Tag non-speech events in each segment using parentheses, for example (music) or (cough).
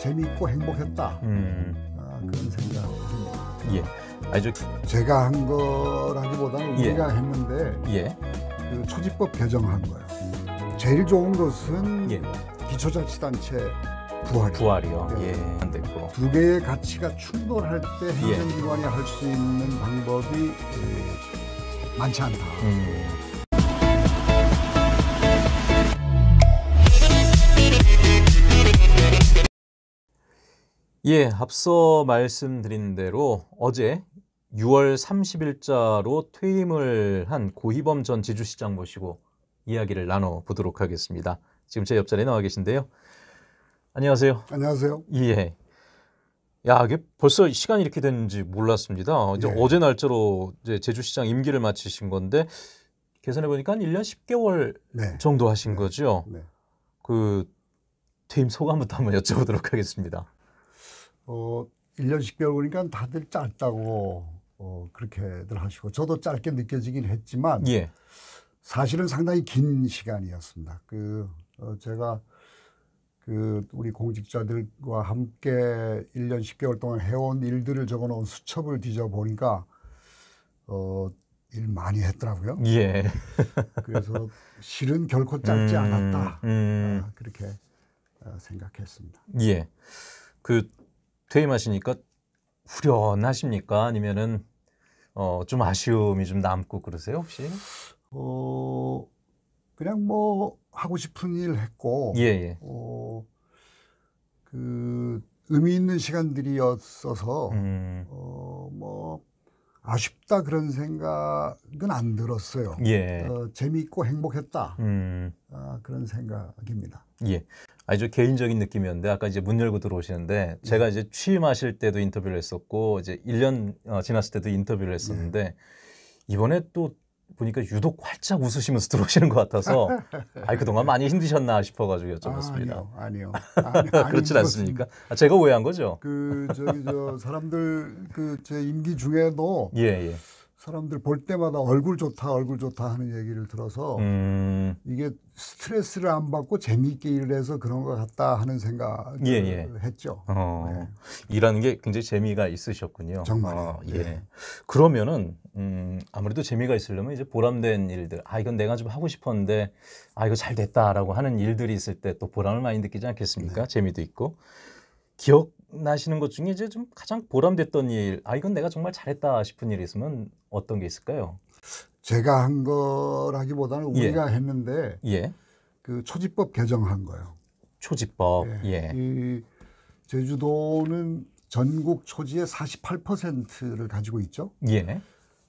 재밌고 행복했다 음. 아, 그런 생각이듭니다 예. 아주 제가 한 거라기보다는 예. 우리가 했는데 예. 그 초지법 개정한 거예요. 제일 좋은 것은 예. 기초자치단체 부활. 부활이요. 예. 예. 안됐두 개의 가치가 충돌할 때 예. 행정기관이 할 수 있는 방법이 예, 많지 않다. 음. 예, 앞서 말씀드린 대로 어제 6월 30일자로 퇴임을 한 고희범 전제주시장 모시고 이야기를 나눠보도록 하겠습니다. 지금 제 옆자리에 나와 계신데요. 안녕하세요. 안녕하세요. 예. 야, 이게 벌써 시간이 이렇게 됐는지 몰랐습니다. 이제 예. 어제 날짜로 이제 제주시장 임기를 마치신 건데 계산해 보니까 한 1년 10개월 네. 정도 하신 네. 거죠. 네. 그 퇴임 소감부터 한번 여쭤보도록 하겠습니다. 어, 1년 10개월 그러니까 다들 짧다고 어, 그렇게들 하시고 저도 짧게 느껴지긴 했지만 예. 사실은 상당히 긴 시간이었습니다. 그 어, 제가 그 우리 공직자들과 함께 1년 10개월 동안 해온 일들을 적어놓은 수첩을 뒤져보니까 어, 일 많이 했더라고요. 예. (laughs) 그래서 실은 결코 짧지 음, 않았다. 음. 아, 그렇게 아, 생각했습니다. 예. 그 퇴임하시니까 후련하십니까? 아니면은 어, 좀 아쉬움이 좀 남고 그러세요 혹시? 어 그냥 뭐 하고 싶은 일 했고 예, 예. 어, 그 의미 있는 시간들이었어서 음. 어뭐 아쉽다 그런 생각은 안 들었어요. 예. 어, 재미있고 행복했다 음. 어, 그런 생각입니다. 예. 아주 개인적인 느낌이었는데 아까 이제 문 열고 들어오시는데 예. 제가 이제 취임하실 때도 인터뷰를 했었고 이제 1년 어, 지났을 때도 인터뷰를 했었는데 예. 이번에 또 보니까 유독 활짝 웃으시면서 들어오시는 것 같아서 (laughs) 아이 그동안 많이 힘드셨나 싶어가지고 여쭤봤습니다. 아, 아니요, 아니요. (laughs) 아니, 그렇진 않습니까? 아, 제가 오해한 거죠. 그 저기 저 사람들 그제 임기 중에도 (laughs) 예, 예. 사람들 볼 때마다 얼굴 좋다 얼굴 좋다 하는 얘기를 들어서 음. 이게 스트레스를 안 받고 재미있게 일을 해서 그런 것 같다 하는 생각을 예, 예. 했죠. 어, 네. 일하는 게 굉장히 재미가 있으셨군요. 정말. 아, 예. 예. 그러면은 음, 아무래도 재미가 있으려면 이제 보람된 일들, 아 이건 내가 좀 하고 싶었는데 아 이거 잘 됐다라고 하는 일들이 있을 때 또 보람을 많이 느끼지 않겠습니까? 네. 재미도 있고. 기억나시는 것 중에 이제 좀 가장 보람됐던 일, 아 이건 내가 정말 잘했다 싶은 일이 있으면 어떤 게 있을까요? 제가 한 거라기보다는 예. 우리가 예. 했는데 예. 그 초지법 개정한 거예요. 초지법. 예. 예. 이 제주도는 전국 초지의 48%를 가지고 있죠. 예.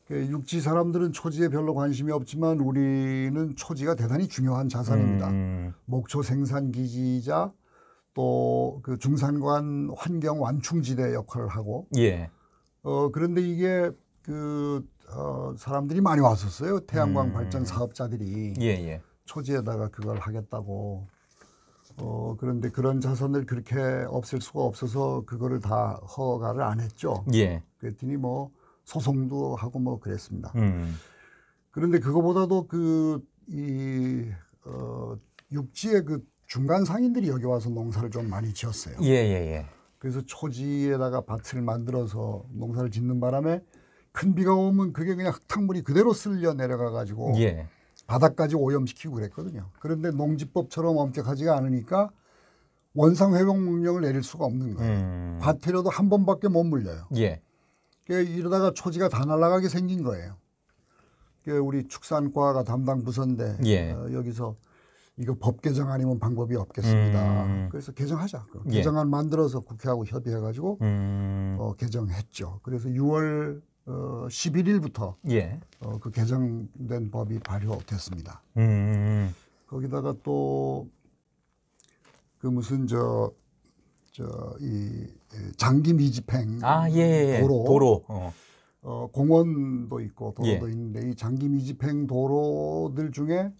그 육지 사람들은 초지에 별로 관심이 없지만 우리는 초지가 대단히 중요한 자산입니다. 음. 목초 생산 기지이자 또그 중산관 환경 완충지대 역할을 하고 예. 어 그런데 이게 그 어, 사람들이 많이 왔었어요. 태양광 음. 발전 사업자들이 예, 예. 초지에다가 그걸 하겠다고. 어 그런데 그런 자산을 그렇게 없앨 수가 없어서 그거를 다 허가를 안 했죠. 예. 그랬더니 뭐 소송도 하고 뭐 그랬습니다. 음. 그런데 그거보다도 그이어 육지의 그 중간 상인들이 여기 와서 농사를 좀 많이 지었어요. 예, 예, 예. 그래서 초지에다가 밭을 만들어서 농사를 짓는 바람에 큰 비가 오면 그게 그냥 흙탕물이 그대로 쓸려 내려가 가지고 예. 바닥까지 오염시키고 그랬거든요. 그런데 농지법처럼 엄격하지가 않으니까 원상 회복 명령을 내릴 수가 없는 거예요. 음. 밭에라도 한 번밖에 못 물려요. 예. 그러니까 이러다가 초지가 다 날아가게 생긴 거예요. 그러니까 우리 축산과가 담당 부서인데 예. 어, 여기서 이거 법 개정 아니면 방법이 없겠습니다. 음. 그래서 개정하자. 예. 개정안 만들어서 국회하고 협의해가지고 음. 어, 개정했죠. 그래서 6월 어, 11일부터 예. 어, 그 개정된 법이 발효됐습니다. 음. 음, 음. 거기다가 또 그 무슨 저 저이 예, 장기 미집행 아, 예, 예, 예, 도로, 도로. 어. 어. 공원도 있고 도로도 있는데 이 장기 미집행 도로들 중에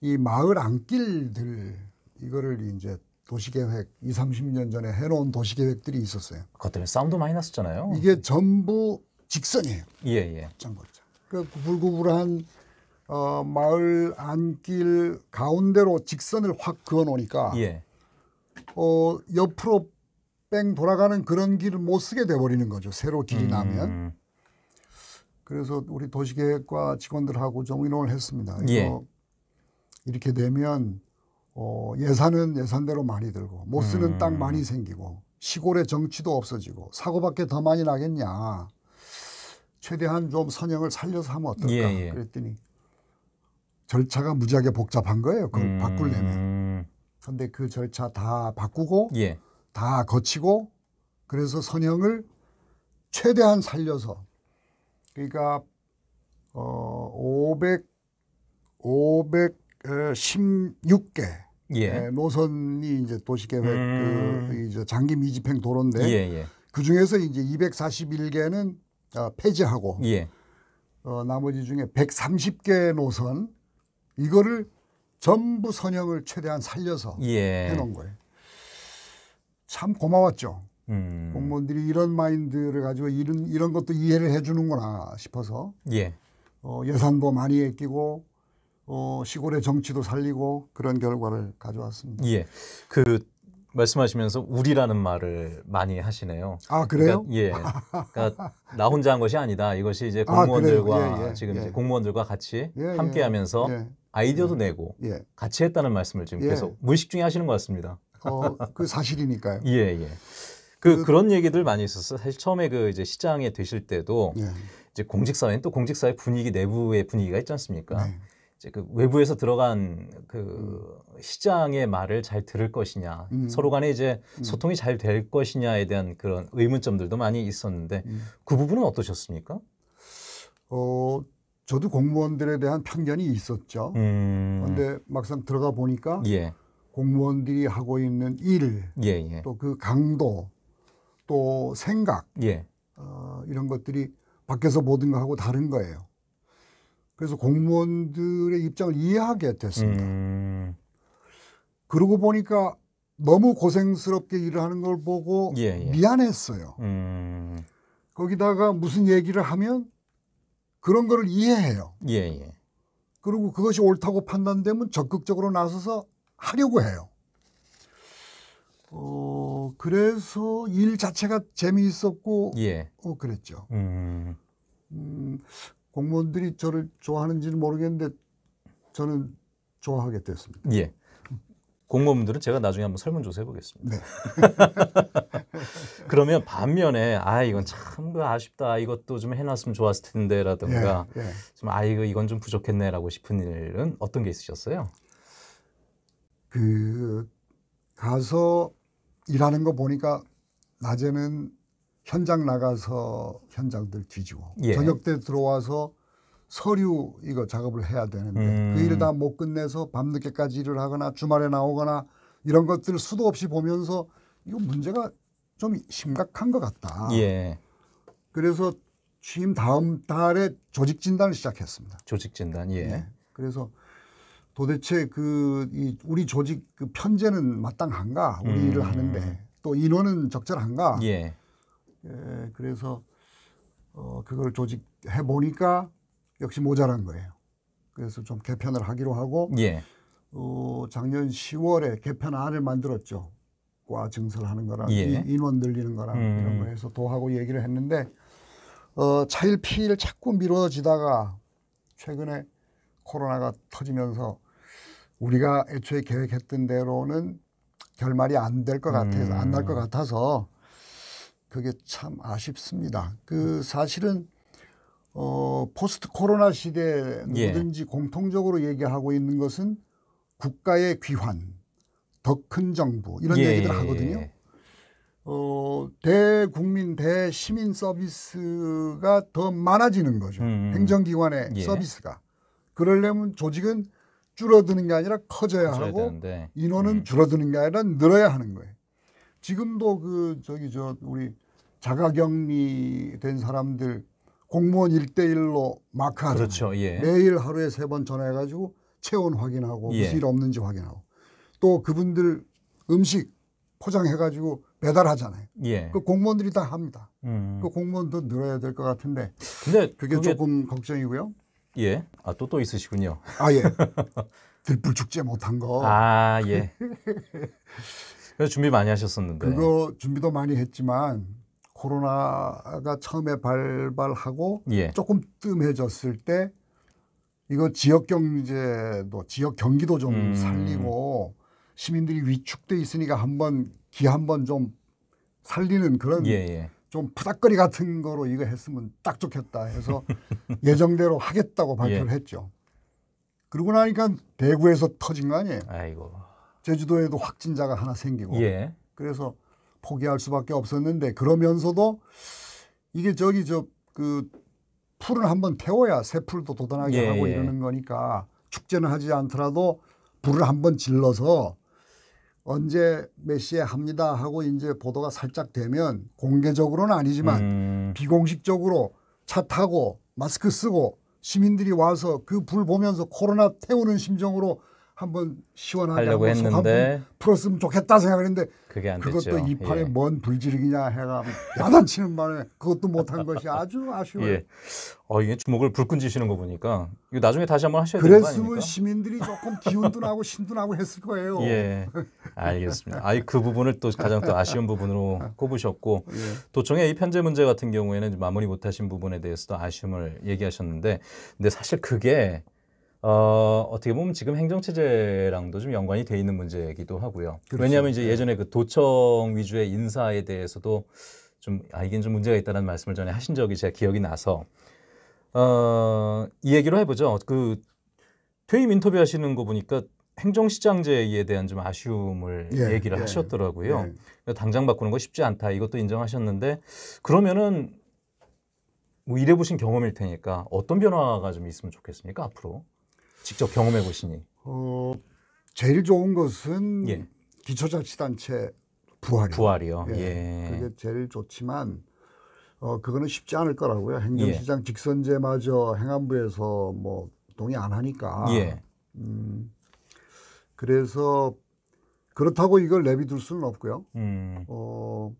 이 마을 안길들 이거를 이제 도시계획 2, 30년 전에 해놓은 도시계획들이 있었어요. 그것 때문에 싸움도 많이 났었잖아요. 이게 전부 직선이에요. 예, 예. 짱골짱. 그불구불한 그러니까 어, 마을 안길 가운데로 직선을 확 그어놓으니까 예. 어, 옆으로 뺑 돌아가는 그런 길을 못 쓰게 돼버리는 거죠. 새로 길이 음. 나면. 그래서 우리 도시계획과 직원들하고 정의론을 했습니다. 예. 이거 이렇게 되면 어, 예산은 예산대로 많이 들고 못 쓰는 음. 땅 많이 생기고 시골의 정치도 없어지고 사고밖에 더 많이 나겠냐. 최대한 좀 선형을 살려서 하면 어떨까 예, 예. 그랬더니 절차가 무지하게 복잡한 거예요. 그걸 음. 바꾸려면. 런데그 절차 다 바꾸고 예. 다 거치고 그래서 선형을 최대한 살려서 그러니까 어 500, 500 16개 그 예. 예. 노선이 이제 도시계획 음. 그 이제 장기 미집행 도로인데 예, 예. 그 중에서 이제 241개는 어, 아, 폐지하고 예. 어, 나머지 중에 130개 노선 이거를 전부 선형을 최대한 살려서 예. 해놓은 거예요. 참 고마웠죠. 음. 공무원들이 이런 마인드를 가지고 이런 이런 것도 이해를 해주는구나 싶어서 예. 어, 예산도 많이 아끼고 어, 시골의 정치도 살리고 그런 결과를 가져왔습니다. 예. 그 말씀하시면서 우리라는 말을 많이 하시네요. 아 그래요? 그러니까, 예. 그러니까 나 혼자 한 것이 아니다. 이것이 이제 아, 공무원들과 아, 예, 예, 지금 예. 이제 공무원들과 같이 예, 예. 함께하면서 예. 아이디어도 내고 같이 했다는 말씀을 지금 계속 무의식 중에 하시는 것 같습니다. 어, 그 사실이니까요. 예, 예. 그, 그 그런 얘기들 많이 있었어요. 사실 처음에 그 이제 시장에 되실 때도 이제 공직사회는 또 공직사회 분위기 내부의 분위기가 있지 않습니까? 네. 이제 그 외부에서 들어간 그 음. 시장의 말을 잘 들을 것이냐, 음. 서로 간에 이제 음. 소통이 잘 될 것이냐에 대한 그런 의문점들도 많이 있었는데 음. 그 부분은 어떠셨습니까? 어, 저도 공무원들에 대한 편견이 있었죠. 음. 그런데 막상 들어가 보니까 예. 공무원들이 하고 있는 일, 예, 예. 또그 강도, 또 생각, 예. 어, 이런 것들이 밖에서 모든 거하고 다른 거예요. 그래서 공무원들의 입장을 이해하게 됐습니다. 음. 그러고 보니까 너무 고생스럽게 일을 하는 걸 보고 예, 예. 미안했어요. 음. 거기다가 무슨 얘기를 하면 그런 거를 이해해요. 예, 예. 그리고 그것이 옳다고 판단되면 적극적으로 나서서 하려고 해요. 어, 그래서 일 자체가 재미있었고, 예. 어, 그랬죠. 음. 음, 공무원들이 저를 좋아하는지는 모르겠는데 저는 좋아하게 됐습니다. 예. 공무원들은 제가 나중에 한번 설문조사 해보겠습니다. 네. (laughs) 그러면 반면에 아 이건 참 그 아쉽다 이것도 좀 해놨으면 좋았을 텐데라든가 예, 예. 좀아 이거 이건 좀 부족했네라고 싶은 일은 어떤 게 있으셨어요? 그 가서 일하는 거 보니까 낮에는 현장 나가서 현장들 뒤지고 예. 저녁 때 들어와서 서류 이거 작업을 해야 되는데 그 음. 그 일을 다 못 끝내서 밤늦게까지 일을 하거나 주말에 나오거나 이런 것들 을 수도 없이 보면서 이거 문제가 좀 심각한 것 같다. 예. 그래서 취임 다음 달에 조직 진단을 시작했습니다. 조직 진단, 예. 네. 그래서 도대체 그이 우리 조직 그 편제는 마땅한가? 우리 음. 일을 하는데 또 인원은 적절한가? 예. 에, 예, 그래서 어, 그걸 조직해 보니까 역시 모자란 거예요. 그래서 좀 개편을 하기로 하고 예. 어, 작년 10월에 개편안을 만들었죠. 과 증설하는 거랑 예. 인원 늘리는 거랑 음. 이런 거 해서 도하고 얘기를 했는데 어, 차일피일 자꾸 미뤄지다가 최근에 코로나가 터지면서 우리가 애초에 계획했던 대로는 결말이 안 될 것 같아서 음. 안날 것 같아서 음. 그게 참 아쉽습니다. 그 사실은 어, 포스트 코로나 시대에 예. 뭐든지 예. 공통적으로 얘기하고 있는 것은 국가의 귀환, 더 큰 정부 이런 예. 얘기들 하거든요. 어, 대국민 대시민 서비스가 더 많아지는 거죠. 음. 음. 행정기관의 예. 서비스가. 그러려면 조직은 줄어드는 게 아니라 커져야 하고 되는데. 인원은 음. 줄어드는 게 아니라 늘어야 하는 거예요. 지금도 그 저기 저 우리 자가격리 된 사람들 공무원 1대1로마크하 그렇죠. 예. 매일 하루에 세 번 전화해가지고 체온 확인하고 예. 무슨 일 없는지 확인하고 또 그분들 음식 포장해가지고 배달하잖아요. 예. 그 공무원들이 다 합니다. 음. 그 공무원도 늘어야 될 것 같은데. 근데 그게, 그게, 조금 걱정이고요. 예. 아 또 또 있으시군요. 아 예. (laughs) 들불 축제 못한 거. 아 예. (laughs) 그래서 준비 많이 하셨었는데. 그거 준비도 많이 했지만 코로나가 처음에 발발하고 예. 조금 뜸해졌을 때 이거 지역 경제도 지역 경기도 좀 음. 살리고 시민들이 위축돼 있으니까 한번 기 한번 좀 살리는 그런 예예. 예. 좀 푸닥거리 같은 거로 이거 했으면 딱 좋겠다 해서 (laughs) 예정대로 하겠다고 발표를 예. 했죠. 그러고 나니까 대구에서 터진 거 아니에요. 아이고. 제주도에도 확진자가 하나 생기고 예. 그래서 포기할 수밖에 없었는데 그러면서도 이게 저기 저그 풀을 한번 태워야 새 풀도 돋아나게 예. 하고 예. 이러는 거니까 축제는 하지 않더라도 불을 한번 질러서 언제 몇 시에 합니다 하고 이제 보도가 살짝 되면 공개적으로는 아니지만 음. 비공식적으로 차 타고 마스크 쓰고 시민들이 와서 그 불 보면서 코로나 태우는 심정으로 한번 시원하게 하려고 했는데 풀었으면 좋겠다 생각 했는데 그게 안 그것도 됐죠. 이판에 예. 뭔 불지르기냐 해가 야단치는 말에 그것도 못한 것이 아주 아쉬워요. 예. 어, 이게 주목을 불끈 지시는 거 보니까 이거 나중에 다시 한번 하셔야 되는 거 아닙니까? 그랬으면 시민들이 조금 기운도 나고 신도 나고 했을 거예요. 예, 알겠습니다. 아이 그 부분을 또 가장 또 아쉬운 부분으로 꼽으셨고 예. 도청의 이 편제 문제 같은 경우에는 마무리 못하신 부분에 대해서도 아쉬움을 얘기하셨는데 근데 사실 그게 어, 어떻게 보면 지금 행정체제랑도 좀 연관이 돼 있는 문제이기도 하고요. 그렇죠. 왜냐하면 이제 네. 예전에 그 도청 위주의 인사에 대해서도 좀, 아, 이게 좀 문제가 있다는 말씀을 전에 하신 적이 제가 기억이 나서, 어, 이 얘기로 해보죠. 그 퇴임 인터뷰 하시는 거 보니까 행정시장제에 대한 좀 아쉬움을 예, 얘기를 예, 하셨더라고요. 예. 그러니까 당장 바꾸는 거 쉽지 않다. 이것도 인정하셨는데, 그러면은 뭐 일해보신 경험일 테니까 어떤 변화가 좀 있으면 좋겠습니까, 앞으로? 직접 경험해 보시니? 어, 제일 좋은 것은 예. 기초자치단체 부활이요. 부활이요. 예. 예. 그게 제일 좋지만 어, 그거는 쉽지 않을 거라고요. 행정시장 예. 직선제마저 행안부에서 뭐 동의 안 하니까. 예. 음, 그래서 그렇다고 이걸 내비둘 수는 없고요. 음. 어,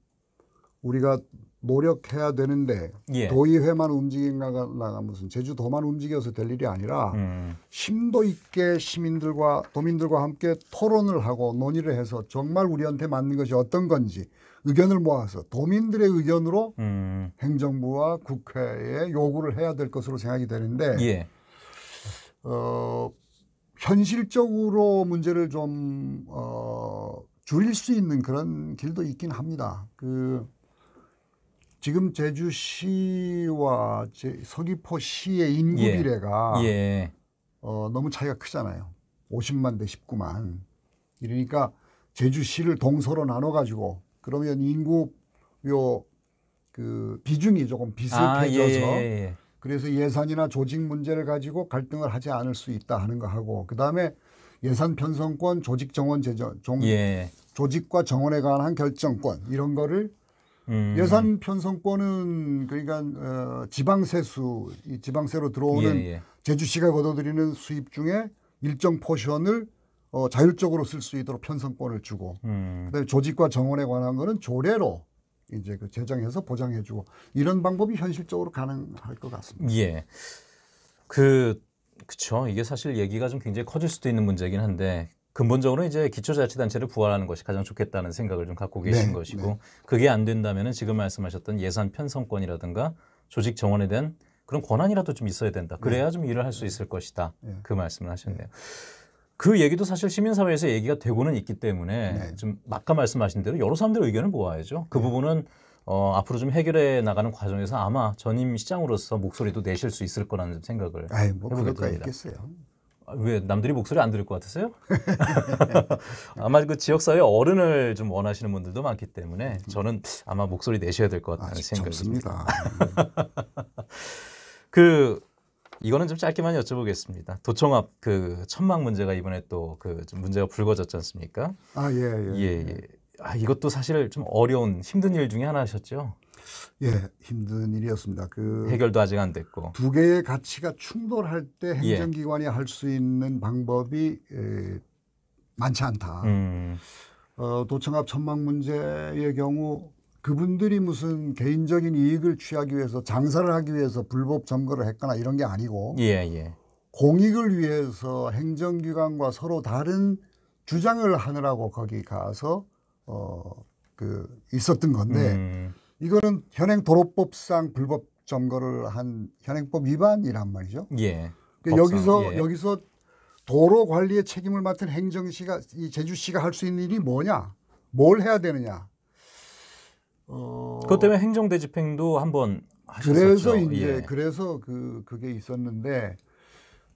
우리가 노력해야 되는데 예. 도의회만 움직인가가 무슨 제주도만 움직여서 될 일이 아니라 음. 심도 있게 시민들과 도민들과 함께 토론을 하고 논의를 해서 정말 우리한테 맞는 것이 어떤 건지 의견을 모아서 도민들의 의견으로 음. 행정부와 국회에 요구를 해야 될 것으로 생각이 되는데 예. 어, 현실적으로 문제를 좀 어, 줄일 수 있는 그런 길도 있긴 합니다. 그 지금 제주시와 제, 서귀포시의 인구 비례가 예. 예. 어, 너무 차이가 크잖아요. 50만 대 19만. 이러니까 제주시를 동서로 나눠 가지고 그러면 인구 요그 비중이 조금 비슷해져서 아, 예, 예, 예. 그래서 예산이나 조직 문제를 가지고 갈등을 하지 않을 수 있다 하는 거 하고 그다음에 예산 편성권, 조직 정원 제정, 종, 예. 조직과 정원에 관한 결정권 이런 거를 음. 예산 편성권은 그러니까 어, 지방세수, 이 지방세로 들어오는 예, 예. 제주시가 거둬들이는 수입 중에 일정 포션을 어, 자율적으로 쓸 수 있도록 편성권을 주고 음. 그다음에 조직과 정원에 관한 거는 조례로 이제 그 제정해서 보장해주고 이런 방법이 현실적으로 가능할 것 같습니다. 예. 그 그쵸 이게 사실 얘기가 좀 굉장히 커질 수도 있는 문제긴 이 한데 근본적으로 이제 기초자치단체를 부활하는 것이 가장 좋겠다는 생각을 좀 갖고 네. 계신 네, 것이고 네. 그게 안 된다면은 지금 말씀하셨던 예산 편성권이라든가 조직 정원에 대한 그런 권한이라도 좀 있어야 된다. 네. 그래야 네. 좀 일을 할 수 있을 네. 것이다. 그 말씀을 하셨네요. 그 얘기도 사실 시민사회에서 얘기가 되고는 있기 때문에 좀 아까 말씀하신 대로 여러 사람들의 의견을 모아야죠. 그 부분은 어, 앞으로 좀 해결해 나가는 과정에서 아마 전임 시장으로서 목소리도 내실 수 있을 거라는 생각을 아이, 뭐 해보게 됩니다. 있겠어요. 아, 왜 남들이 목소리 안 들을 것 같으세요? (laughs) 아마 그 지역사회 어른을 좀 원하시는 분들도 많기 때문에 저는 아마 목소리 내셔야 될 것 같다는 생각이 듭니다. (laughs) 그 이거는 좀 짧게만 여쭤보겠습니다. 도청 앞 그 천막 문제가 이번에 또그좀 문제가 불거졌지 않습니까? 아 예, 예. 예, 예. 예. 아, 이것도 사실 좀 어려운 힘든 일 중에 하나셨죠. 예, 힘든 일이었습니다. 그 해결도 아직 안 됐고 두 개의 가치가 충돌할 때 예. 행정기관이 예. 할수 있는 방법이 에, 많지 않다. 음. 어, 도청 앞 천막 문제의 경우 그분들이 무슨 개인적인 이익을 취하기 위해서 장사를 하기 위해서 불법 점거를 했거나 이런 게 아니고 예, 예. 공익을 위해서 행정기관과 서로 다른 주장을 하느라고 거기 가서 어, 그 있었던 건데. 음. 이거는 현행 도로법상 불법 점거를 한 현행법 위반이란 말이죠. 예. 그러니까 여기서 예. 여기서 도로 관리의 책임을 맡은 행정시가 이 제주시가 할 수 있는 일이 뭐냐? 뭘 해야 되느냐? 어... 그것 때문에 행정대 집행도 한번 하셨었죠. 그래서 이제 예. 그래서 그 그게 있었는데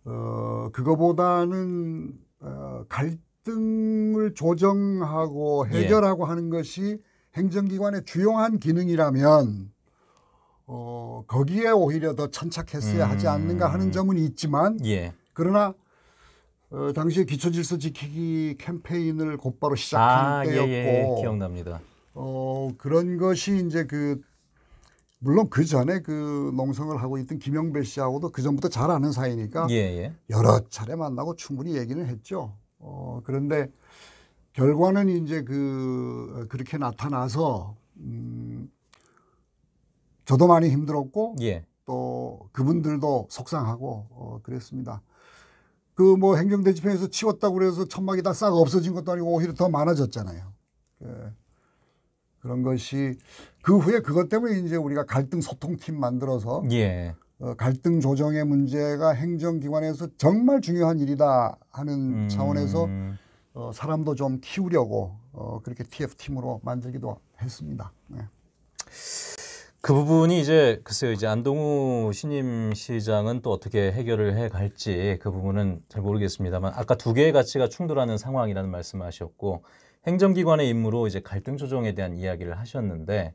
어 그거보다는 어, 갈등을 조정하고 예. 해결하고 예. 하는 것이 행정기관의 주요한 기능이라면 어, 거기에 오히려 더 천착했어야 음. 하지 않는가 하는 점은 있지만 예. 그러나 어, 당시에 기초질서 지키기 캠페인을 곧바로 시작한 아, 때였고 예, 예. 예. 기억납니다. 어, 그런 것이 이제 그 물론 그 전에 그 농성을 하고 있던 김영배 씨하고도 그 전부터 잘 아는 사이니까 예, 예. 여러 차례 만나고 충분히 얘기는 했죠. 어, 그런데 결과는 이제 그 그렇게 나타나서 음 저도 많이 힘들었고 예. 또 그분들도 속상하고 어 그랬습니다. 그 뭐행정대집행에서 치웠다고 그래서 천막이 다 싹 없어진 것도 아니고 오히려 더 많아졌잖아요. 예. 그런 것이 그 후에 그것 때문에 이제 우리가 갈등 소통팀 만들어서 예. 어, 갈등 조정의 문제가 행정기관에서 정말 중요한 일이다 하는 음... 차원에서 어, 사람도 좀 키우려고 어, 그렇게 TF 팀으로 만들기도 했습니다. 네. 그 부분이 이제 글쎄요 이제 안동우 신임 시장은 또 어떻게 해결을 해 갈지 그 부분은 잘 모르겠습니다만 아까 두 개의 가치가 충돌하는 상황이라는 말씀하셨고 행정기관의 임무로 이제 갈등 조정에 대한 이야기를 하셨는데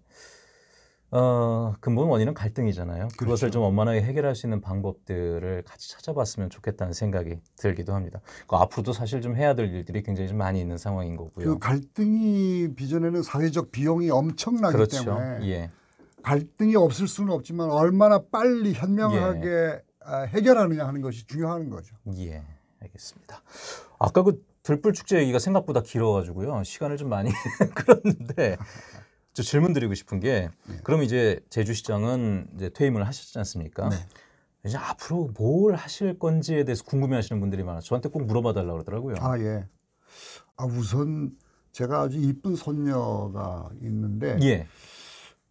어, 근본 원인은 갈등이잖아요. 그렇죠. 그것을좀 원만하게 해결할 수 있는 방법들을 같이 찾아봤으면 좋겠다는 생각이 들기도 합니다. 그러니 앞으로도 사실 좀 해야 될 일들이 굉장히 좀 많이 있는 상황인 거고요. 그 갈등이 비전에는 사회적 비용이 엄청나기 그렇죠. 때문에 예. 갈등이 없을 수는 없지만 얼마나 빨리 현명하게 예. 아, 해결하느냐 하는 것이 중요한 거죠. 예, 알겠습니다. 아까 그 들불 축제 얘기가 생각보다 길어가지고요 시간을 좀 많이 (laughs) 끌었는데 저 질문 드리고 싶은 게 네. 그럼 이제 제주시장은 이제 퇴임을 하셨지 않습니까? 네. 이제 앞으로 뭘 하실 건지에 대해서 궁금해하시는 분들이 많아서 저한테 꼭 물어봐 달라 그러더라고요. 아 예. 아 우선 제가 아주 이쁜 손녀가 있는데 예.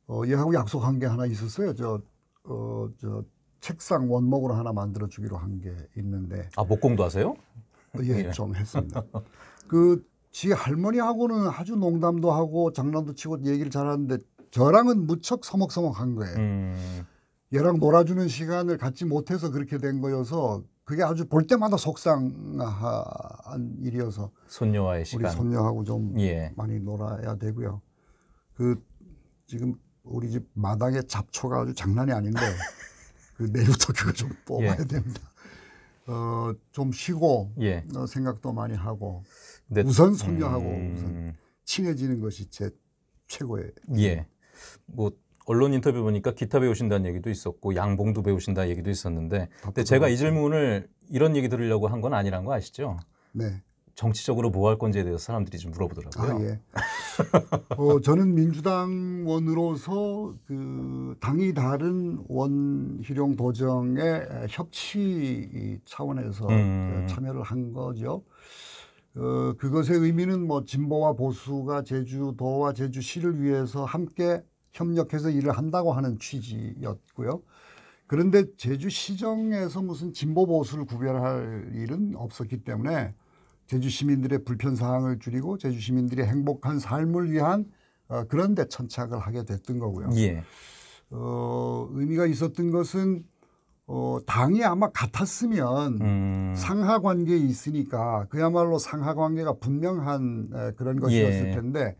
어, 얘하고 약속한 게 하나 있었어요. 저 어, 저 책상 원목으로 하나 만들어 주기로 한 게 있는데. 아 목공도 하세요? 예, 예. 좀 했습니다. (laughs) 그지 할머니하고는 아주 농담도 하고 장난도 치고 얘기를 잘하는데 저랑은 무척 서먹서먹한 거예요. 음. 얘랑 놀아주는 시간을 갖지 못해서 그렇게 된 거여서 그게 아주 볼 때마다 속상한 일이어서 손녀와의 시간 우리 손녀하고 좀 예. 많이 놀아야 되고요. 그 지금 우리 집 마당에 잡초가 아주 장난이 아닌데 그 내일부터 그거 좀 예. 뽑아야 예. 됩니다. 어, 좀 쉬고 예. 어, 생각도 많이 하고 네. 우선 선교하고 음... 우선 친해지는 것이 제 최고의. 예. 뭐 언론 인터뷰 보니까 기타 배우신다는 얘기도 있었고 양봉도 배우신다 얘기도 있었는데 근데 제가 이 질문을 이런 얘기 들으려고 한 건 아니란 거 아시죠? 네. 정치적으로 뭐 할 건지에 대해서 사람들이 좀 물어보더라고요. 아, 예. 어, 저는 민주당원으로서 그 당이 다른 원희룡 도정의 협치 차원에서 음. 참여를 한 거죠. 어, 그것의 의미는 뭐 진보와 보수가 제주도와 제주시를 위해서 함께 협력해서 일을 한다고 하는 취지였고요. 그런데 제주시정에서 무슨 진보 보수를 구별할 일은 없었기 때문에 제주 시민들의 불편 사항을 줄이고 제주 시민들이 행복한 삶을 위한 어, 그런 데천착을 하게 됐던 거고요. 예. 어, 의미가 있었던 것은 어, 당이 아마 같았으면 음. 상하 관계에 있으니까 그야말로 상하 관계가 분명한 에, 그런 것이었을 예. 텐데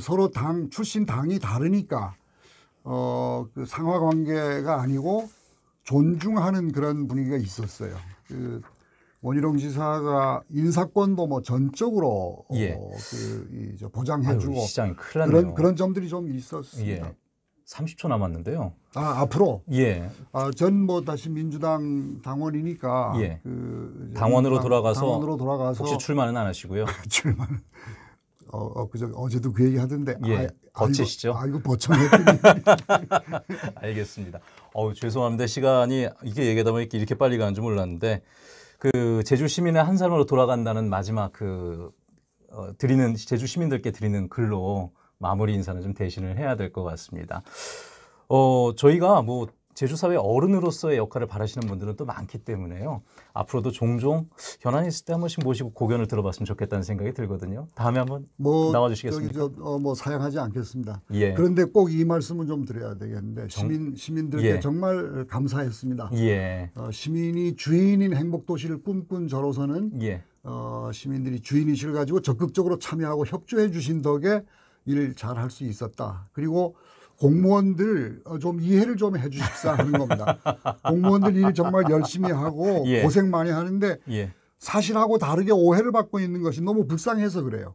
서로 당 출신 당이 다르니까 어, 그 상하 관계가 아니고 존중하는 그런 분위기가 있었어요. 그 원희룡 지사가 인사권도 뭐 전적으로 어, 예. 어, 그, 이, 보장해주고 그런 그런 점들이 좀 있었습니다. 예. 30초 남았는데요. 아 앞으로? 예. 아 전 뭐 다시 민주당 당원이니까 예. 그 당원으로 민주당, 돌아가서 당원으로 돌아가서 혹시 출마는 안 하시고요. (laughs) 출마. 어, 어 그저 어제도 그 얘기 하던데. 예. 아, 거치시죠. 아 이거 버텨냈더니. 알겠습니다. 어우 죄송합니다. 시간이 이게 얘기하다 보니까 이렇게 빨리 가는 줄 몰랐는데 그 제주 시민의 한 사람으로 돌아간다는 마지막 그 어, 드리는 제주 시민들께 드리는 글로 마무리 인사는 좀 대신을 해야 될 것 같습니다. 어, 저희가 뭐 제주사회 어른으로서의 역할을 바라시는 분들은 또 많기 때문에요. 앞으로도 종종 현안이 있을 때 한 번씩 모시고 고견을 들어봤으면 좋겠다는 생각이 들거든요. 다음에 한번 뭐 나와주시겠습니까? 여기 저, 어, 뭐 사양하지 않겠습니다. 예. 그런데 꼭 이 말씀은 좀 드려야 되겠는데 정... 시민 시민들께 예. 정말 감사했습니다. 예. 어, 시민이 주인인 행복 도시를 꿈꾼 저로서는 예. 어, 시민들이 주인의식을 가지고 적극적으로 참여하고 협조해 주신 덕에 일잘할수 있었다. 그리고 공무원들 어, 좀 이해를 좀 해주십사 하는 겁니다. (laughs) 공무원들 일 정말 열심히 하고 (laughs) 예. 고생 많이 하는데 예. 사실하고 다르게 오해를 받고 있는 것이 너무 불쌍해서 그래요.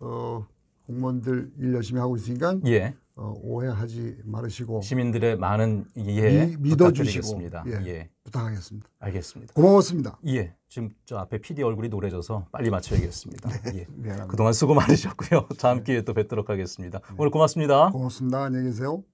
어, 공무원들 일 열심히 하고 있으니까 예. 어, 오해하지 마르시고 시민들의 많은 이해 미, 믿어주시고 겠습 예, 예. 부탁하겠습니다. 알겠습니다. 고마습니다 예, 지금 저 앞에 PD 얼굴이 노래져서 빨리 마쳐야겠습니다. 네, 예. 미안합니다. 그동안 수고 많으셨고요. (laughs) 다음 기회에 또 뵙도록 하겠습니다. 네. 오늘 고맙습니다. 고맙습니다. 안녕히 계세요.